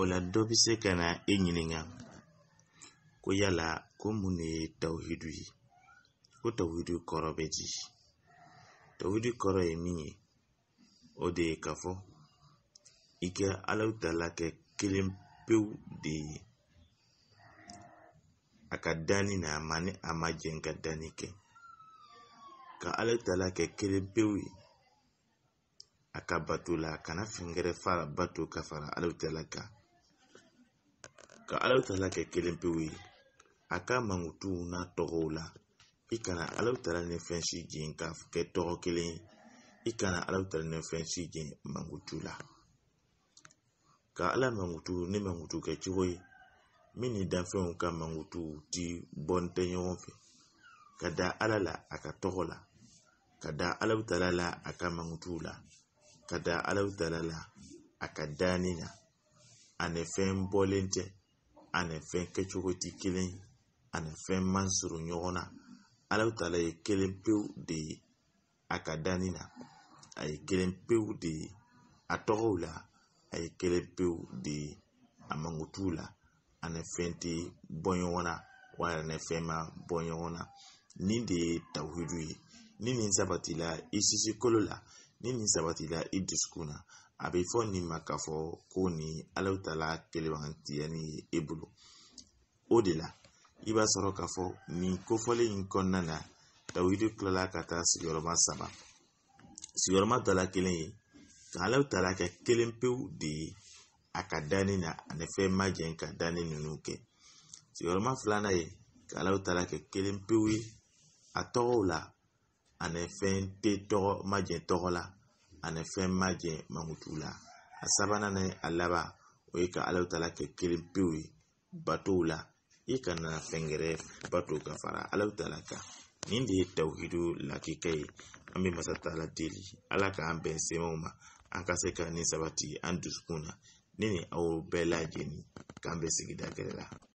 o la dɔ se kana na e ko yala ko mu de ye tawhidu ye ko tawhidu kɔrɔ bɛ di tawhidu kɔrɔ ye min ye o de ye ka fɔ i kɛ alaw tala kɛ kelen pewu de ye a ka danni na a ma ni a ma jɛn ka danni kɛ ka alaw tala kɛ kelen pewu ye a ka bato la a kana fara bato ka fara alaw tala kan ka alawutala kɛ kelen pewu ye a ka mankutuw n'a tɔgɔw la i kana alawutala ni fɛn si jɛn ka kɛ tɔgɔ kelen ye i kana alawutala ni fɛn si jɛn mankutu la ka ala mankutu ni mankutu kɛ cogo ye min ni danfɛnw ka mankutu ti bɔn tɛ ɲɔgɔn fɛ ka da ala la a ka tɔgɔ la ka da alawutala la a ka mankutuw la ka da alawutala la a ka daani na ani fɛn bɔlen tɛ ani fɛn kɛcogo tɛ kelen ye ani fɛn man surun ɲɔgɔn na ala taala ye kelen pewu de ye a ka danni na a ye kelen pewu de ye a tɔgɔw la a ye kelen pewu de ye a mankutuw la ani fɛn tɛ bɔ ɲɔgɔn na wa ani fɛn ma bɔ ɲɔgɔn na nin de ye tawhidu ye ni nin sabatila i kolo la ni nin sabatila i dusukun na a bɛ fɔ nin ma k'a fɔ ko nin alaw taala kɛlɛbagantiyani ye e bolo o de la i b'a sɔrɔ k'a fɔ nin kofɔlen in kɔnɔna na dawudu tilala ka taa sigiyɔrɔma saba sigiyɔrɔma dala kelen ye ka alaw taala kɛ kelen pewu de ye a ka danni na ani fɛn ma jɛn ka danni ninnu kɛ sigiyɔrɔma filanan ye ka alaw taala kɛ kelen pewu ye a tɔgɔw la ani fɛn tɛ tɔgɔ ma jɛn tɔgɔ la ani fɛn ma jɛn la a sabanan ni a laban o ye ka alaw ta la kɛ kelen pewu ye batow la i kana fɛn gɛrɛ bato ka fara alaw ta la kan nin de ye tawhidu lakika ye an bɛ masa ta la deli ala k'an bɛn semaw ma an ka se ka nin sabati an dusukun na ne ni aw bɛɛ lajɛlen k'an bɛ sigida kɛlɛ la